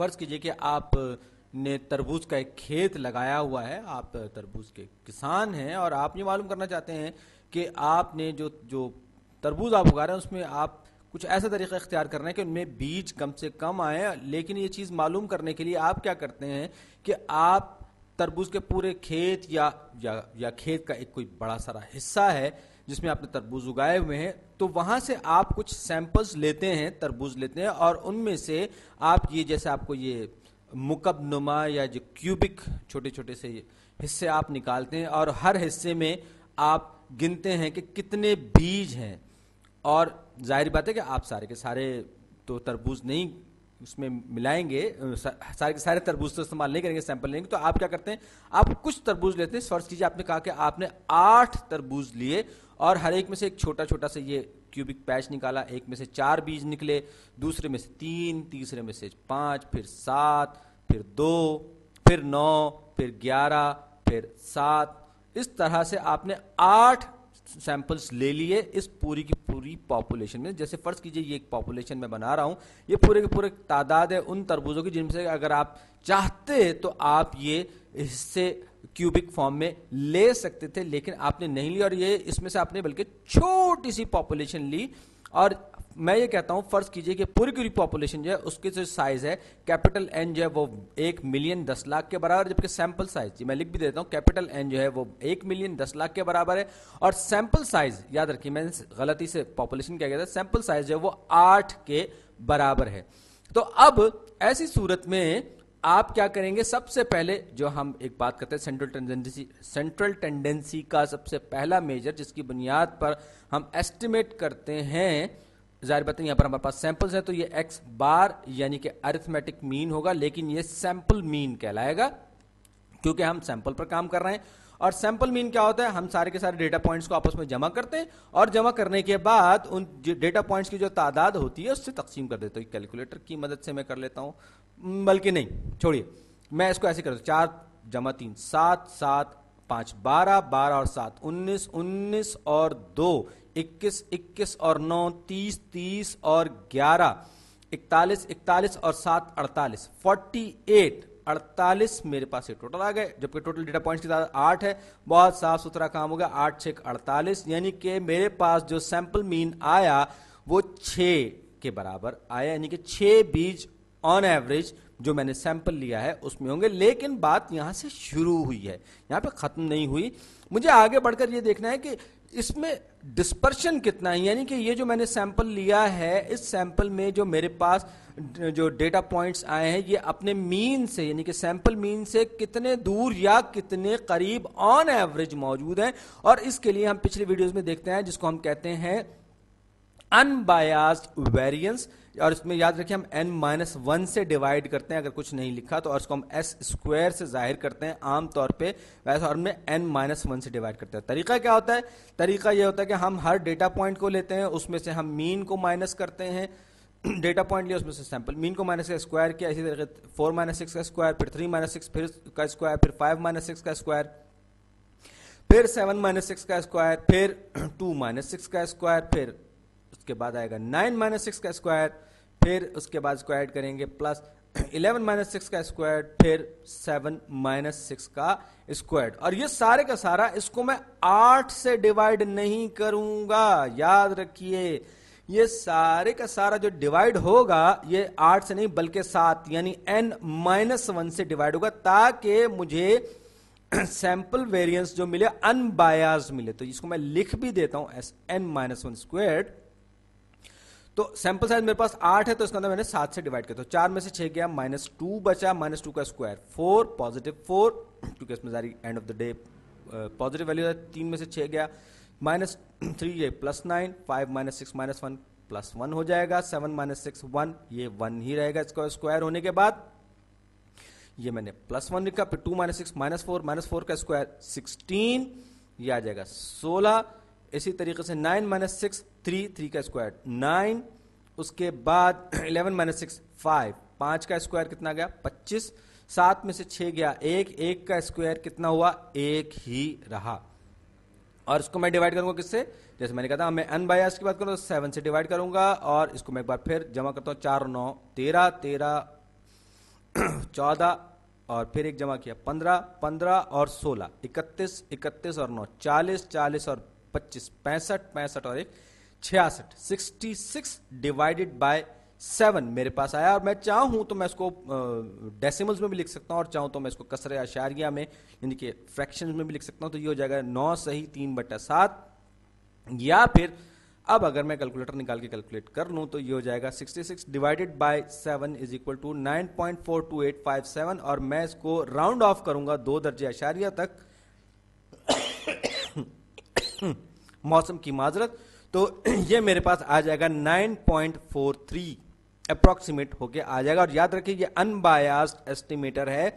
फर्ज कीजिए कि आप ने तरबूज का एक खेत लगाया हुआ है आप तरबूज के किसान हैं और आप ये मालूम करना चाहते हैं कि आपने जो जो तरबूज आप उगा रहे हैं उसमें आप कुछ ऐसा तरीका इख्तियार कर रहे हैं कि उनमें बीज कम से कम आए लेकिन ये चीज़ मालूम करने के लिए आप क्या करते हैं कि आप तरबूज के पूरे खेत या या, या खेत का एक कोई बड़ा सारा हिस्सा है जिसमें आपने तरबूज उगाए हुए हैं तो वहाँ से आप कुछ सैंपल्स लेते हैं तरबूज लेते हैं और उनमें से आप ये जैसे आपको ये मुकब नुमा या जो क्यूबिक छोटे छोटे से हिस्से आप निकालते हैं और हर हिस्से में आप गिनते हैं कि कितने बीज हैं और जाहिर बात है कि आप सारे के सारे तो तरबूज नहीं उसमें मिलाएंगे सारे सारे तरबूज तो इस्तेमाल नहीं करेंगे सैंपल लेंगे तो आप क्या करते हैं आप कुछ तरबूज लेते हैं फर्ज कीजिए आपने कहा कि आपने आठ तरबूज लिए और हर एक में से एक छोटा छोटा सा ये क्यूबिक पैच निकाला एक में से चार बीज निकले दूसरे में से तीन तीसरे में से पाँच फिर सात फिर दो फिर नौ फिर ग्यारह फिर सात इस तरह से आपने आठ सैंपल्स ले लिए इस पूरी की पूरी पॉपुलेशन में जैसे फ़र्ज़ कीजिए ये एक पॉपुलेशन में बना रहा हूँ ये पूरे के पूरे तादाद है उन तरबूजों की जिनसे अगर आप चाहते तो आप ये हिस्से क्यूबिक फॉर्म में ले सकते थे लेकिन आपने नहीं लिया और ये इसमें से आपने बल्कि छोटी सी पॉपुलेशन ली और मैं ये कहता हूं फर्ज कीजिए कि पूरी की पॉपुलेशन जो है उसकी जो साइज है कैपिटल एन जो है वो एक मिलियन दस लाख के बराबर जबकि सैंपल साइज मैं लिख भी देता हूं कैपिटल एन जो है वो एक मिलियन दस लाख के बराबर है और सैंपल साइज याद रखिए मैंने गलती से पॉपुलेशन क्या कहता है सैंपल साइज जो है वो आठ के बराबर है तो अब ऐसी सूरत में आप क्या करेंगे सबसे पहले जो हम एक बात करते हैं सेंट्रल टेंडेंसी सेंट्रल टेंडेंसी का सबसे पहला मेजर जिसकी बुनियाद पर हम एस्टिमेट करते हैं जाहिर बात है यहाँ पर हमारे पास सैंपल्स हैं तो ये एक्स बार यानी कि अरिथमेटिक मीन होगा लेकिन ये सैंपल मीन कहलाएगा क्योंकि हम सैंपल पर काम कर रहे हैं और सैंपल मीन क्या होता है हम सारे के सारे डेटा पॉइंट्स को आपस में जमा करते हैं और जमा करने के बाद उन डेटा पॉइंट्स की जो तादाद होती है उससे तकसीम कर देते हो तो कैलकुलेटर की मदद से मैं कर लेता हूँ बल्कि नहीं छोड़िए मैं इसको ऐसे करता चार जमा तीन सात सात पांच बारह बारह और सात उन्नीस उन्नीस और दो इक्कीस इक्कीस और नौ तीस तीस और ग्यारह इकतालीस इकतालीस और सात अड़तालीस फोर्टी एट अड़तालीस मेरे पास ये टोटल आ गए जबकि टोटल डेटा पॉइंट्स की तादाद आठ है बहुत साफ सुथरा काम हो गया आठ छ अड़तालीस यानी कि मेरे पास जो सैंपल मीन आया वो छ के बराबर आया यानी कि छ बीज ऑन एवरेज जो मैंने सैंपल लिया है उसमें होंगे लेकिन बात यहाँ से शुरू हुई है यहाँ पे ख़त्म नहीं हुई मुझे आगे बढ़कर ये देखना है कि इसमें डिस्पर्शन कितना है यानी कि ये जो मैंने सैंपल लिया है इस सैंपल में जो मेरे पास जो डेटा पॉइंट्स आए हैं ये अपने मीन से यानी कि सैंपल मीन से कितने दूर या कितने करीब ऑन एवरेज मौजूद हैं और इसके लिए हम पिछले वीडियोस में देखते हैं जिसको हम कहते हैं अनबायास्ड वेरियंस और इसमें याद रखिए हम एन माइनस वन से डिवाइड करते हैं अगर कुछ नहीं लिखा तो और इसको हम एस स्क्वायर से जाहिर करते हैं आमतौर पे वैसे और में एन माइनस वन से डिवाइड करते हैं तरीका क्या होता है तरीका यह होता है कि हम हर डेटा पॉइंट को लेते हैं उसमें से हम मीन को माइनस करते हैं डेटा पॉइंट लिया उसमें से सैंपल मीन को माइनस का स्क्वायर किया इसी तरीके फोर माइनस सिक्स का स्क्वायर फिर थ्री माइनस सिक्स फिर का स्क्वायर फिर फाइव माइनस सिक्स का स्क्वायर फिर सेवन माइनस सिक्स का स्क्वायर फिर टू माइनस सिक्स का स्क्वायर फिर उसके बाद आएगा नाइन माइनस सिक्स का स्क्वायर फिर उसके बाद इसको ऐड करेंगे प्लस इलेवन माइनस सिक्स का स्क्वायर फिर सेवन माइनस सिक्स का स्क्वायर और ये सारे का सारा इसको मैं आठ से डिवाइड नहीं करूंगा याद रखिए ये सारे का सारा जो डिवाइड होगा ये आठ से नहीं बल्कि सात यानी एन माइनस वन से डिवाइड होगा ताकि मुझे सैंपल वेरिएंस जो मिले अनबायस मिले तो इसको मैं लिख भी देता हूं S N minus one square तो सैंपल साइज मेरे पास आठ है तो इसका अंदर मैंने सात से डिवाइड किया तो चार में से छह गया माइनस टू बचा माइनस टू का स्क्वायर फोर पॉजिटिव फोर क्योंकि इसमें जारी end of the day positive value है तीन में से छह गया माइनस थ्री ये plus nine five minus six minus one plus one हो जाएगा सेवन माइनस सिक्स वन ये वन ही रहेगा इसका स्क्वायर होने के बाद ये मैंने प्लस वन लिखा फिर two minus six minus four minus four का स्क्वायर सिक्सटीन ये आ जाएगा सोलह इसी तरीके से nine minus six three three का स्क्वायर नाइन उसके बाद इलेवन माइनस सिक्स फाइव पाँच का स्क्वायर कितना गया पच्चीस सात में से छः गया एक एक का स्क्वायर कितना हुआ एक ही रहा और इसको मैं डिवाइड करूंगा किससे जैसे मैंने कहा था मैं अनबायस की बात करूँ तो सेवन से डिवाइड करूंगा और इसको मैं एक बार फिर जमा करता हूँ चार नौ तेरह तेरह चौदह और फिर एक जमा किया पंद्रह पंद्रह और सोलह इकतीस इकतीस और नौ चालीस चालीस और पच्चीस पैंसठ पैंसठ और एक छियासठ sixty six divided by seven मेरे पास आया और मैं चाहूं तो मैं इसको डेसिमल्स में भी लिख सकता हूं और चाहूं तो मैं इसको कसरे आशारिया में यानी कि फ्रैक्शन में भी लिख सकता हूं तो ये हो जाएगा नौ सही तीन बटा सात या फिर अब अगर मैं कैलकुलेटर निकाल के कैलकुलेट कर लूं तो ये हो जाएगा 66 divided by 7 is equal to 9.42857 और मैं इसको राउंड ऑफ करूंगा दो दर्जे आशारिया तक हम्म, मौसम की माजरत तो ये मेरे पास आ जाएगा 9.43 अप्रॉक्सीमेट होके आ जाएगा और याद रखिए ये अनबायास्ड एस्टिमेटर है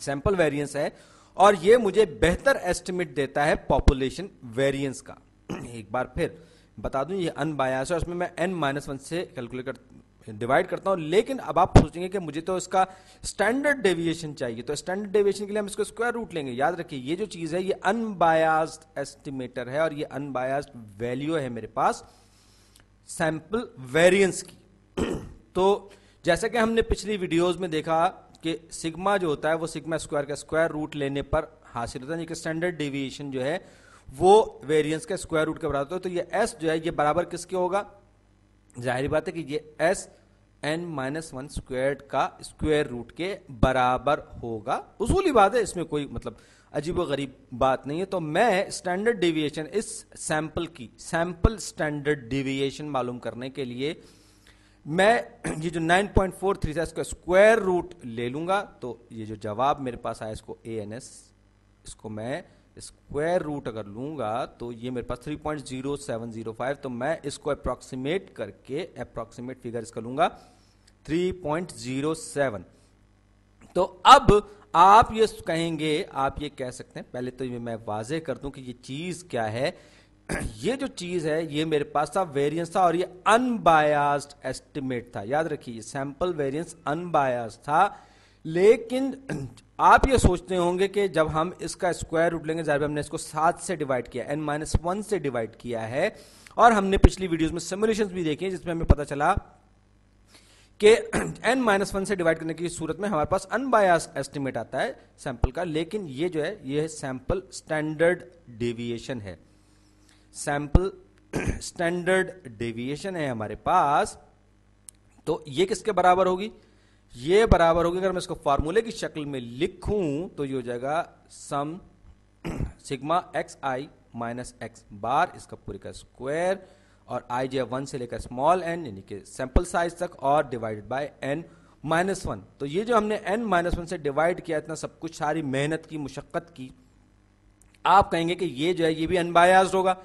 सैंपल वेरिएंस है और ये मुझे बेहतर एस्टिमेट देता है पॉपुलेशन वेरिएंस का एक बार फिर बता दूं ये अनबायास है उसमें इसमें मैं एन माइनस वन से कैलकुलेट कर डिवाइड करता हूं लेकिन अब आप सोचेंगे कि मुझे तो इसका स्टैंडर्ड डेविएशन चाहिए तो स्टैंडर्ड डेविएशन के लिए हम इसको स्क्वायर रूट लेंगे याद रखिए ये जो चीज है ये अनबायास एस्टिमेटर है और ये अनबायास वैल्यू है मेरे पास सैंपल वेरियंस की तो जैसा कि हमने पिछली वीडियोज में देखा कि सिग्मा जो होता है वो सिग्मा स्क्वायर का स्क्वायर रूट लेने पर हासिल होता है स्टैंडर्ड डेविएशन जो है वो वेरिएंस का स्क्वायर रूट के बराबर होता है तो ये एस जो है ये बराबर किसके होगा जाहिर बात है कि ये S N minus one square का स्क्वायर रूट के बराबर होगा उसूली बात है इसमें कोई मतलब अजीब गरीब बात नहीं है तो मैं स्टैंडर्ड डिविएशन इस सैंपल की सैंपल स्टैंडर्ड डिविएशन मालूम करने के लिए मैं ये जो 9.43 पॉइंट फोर थ्री था इसका स्क्वायर रूट ले लूंगा तो ये जो जवाब मेरे पास आया इसको ए एन एस इसको मैं स्क्वायर रूट अगर लूंगा तो ये मेरे पास 3.0705 तो मैं इसको अप्रोक्सीमेट करके अप्रोक्सीमेट फिगर इसका लूँगा 3.07 तो अब आप ये कहेंगे आप ये कह सकते हैं पहले तो ये मैं वाजे कर दूं कि ये चीज़ क्या है ये जो चीज है ये मेरे पास था वेरिएंस था और ये अनबायास्ड एस्टिमेट था याद रखिए सैंपल वेरिएंस अनबायास्ड था लेकिन आप ये सोचते होंगे कि जब हम इसका स्क्वायर रूट लेंगे जाहिर हमने इसको सात से डिवाइड किया एन माइनस वन से डिवाइड किया है और हमने पिछली वीडियोस में सिमुलेशन भी देखे जिसमें हमें पता चला कि एन माइनस वन से डिवाइड करने की सूरत में हमारे पास अनबायास एस्टिमेट आता है सैंपल का लेकिन ये जो है ये सैंपल स्टैंडर्ड डेविएशन है सैंपल स्टैंडर्ड डेविएशन है हमारे पास तो ये किसके बराबर होगी ये बराबर होगी अगर मैं इसको फार्मूले की शक्ल में लिखूं तो ये हो जाएगा sum sigma X I minus X bar इसका पूरे का स्क्वायर और आई जे वन से लेकर स्मॉल एन यानी कि सैंपल साइज तक और divided by N minus one तो ये जो हमने एन माइनस वन से डिवाइड किया इतना सब कुछ सारी मेहनत की मुशक्क़त की आप कहेंगे कि ये जो है ये भी अनबायास्ड होगा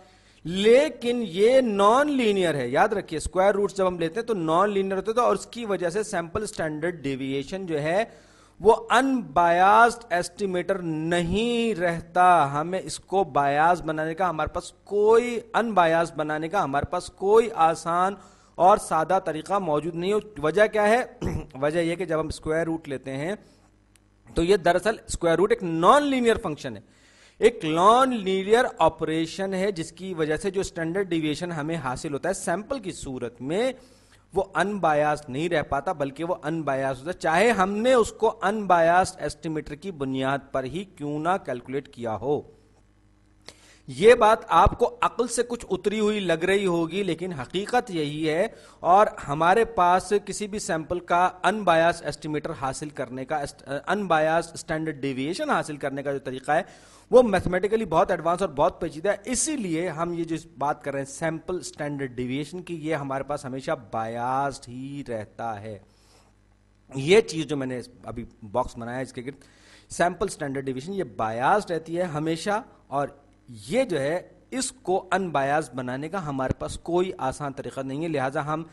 लेकिन ये नॉन लीनियर है याद रखिए स्क्वायर रूट्स जब हम लेते हैं तो नॉन लीनियर होते तो और उसकी वजह से सैंपल स्टैंडर्ड डेविएशन जो है वो अनबायास्ड एस्टिमेटर नहीं रहता हमें इसको बायास बनाने का हमारे पास कोई अनबायास बनाने का हमारे पास कोई आसान और सादा तरीका मौजूद नहीं है वजह क्या है वजह यह कि जब हम स्क्वायर रूट लेते हैं तो ये दरअसल स्क्वायर रूट एक नॉन लीनियर फंक्शन है एक लॉन लीनियर ऑपरेशन है जिसकी वजह से जो स्टैंडर्ड डिविएशन हमें हासिल होता है सैंपल की सूरत में वो अनबायास नहीं रह पाता बल्कि वो अनबायास होता है चाहे हमने उसको अनबायास एस्टिमेटर की बुनियाद पर ही क्यों ना कैलकुलेट किया हो ये बात आपको अक्ल से कुछ उतरी हुई लग रही होगी लेकिन हकीकत यही है और हमारे पास किसी भी सैंपल का अनबायास एस्टिमेटर हासिल करने का अनबायास स्टैंडर्ड डेविएशन हासिल करने का जो तरीका है वो मैथमेटिकली बहुत एडवांस और बहुत पेचीदा है इसीलिए हम ये जो बात कर रहे हैं सैंपल स्टैंडर्ड डिविएशन की ये हमारे पास हमेशा बायास्ड ही रहता है ये चीज़ जो मैंने अभी बॉक्स बनाया इसके गिर सैंपल स्टैंडर्ड डिविएशन ये बायास्ड रहती है हमेशा और ये जो है इसको अनबायास बनाने का हमारे पास कोई आसान तरीका नहीं है लिहाजा हम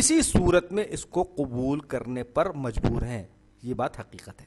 इसी सूरत में इसको कबूल करने पर मजबूर हैं ये बात हकीकत है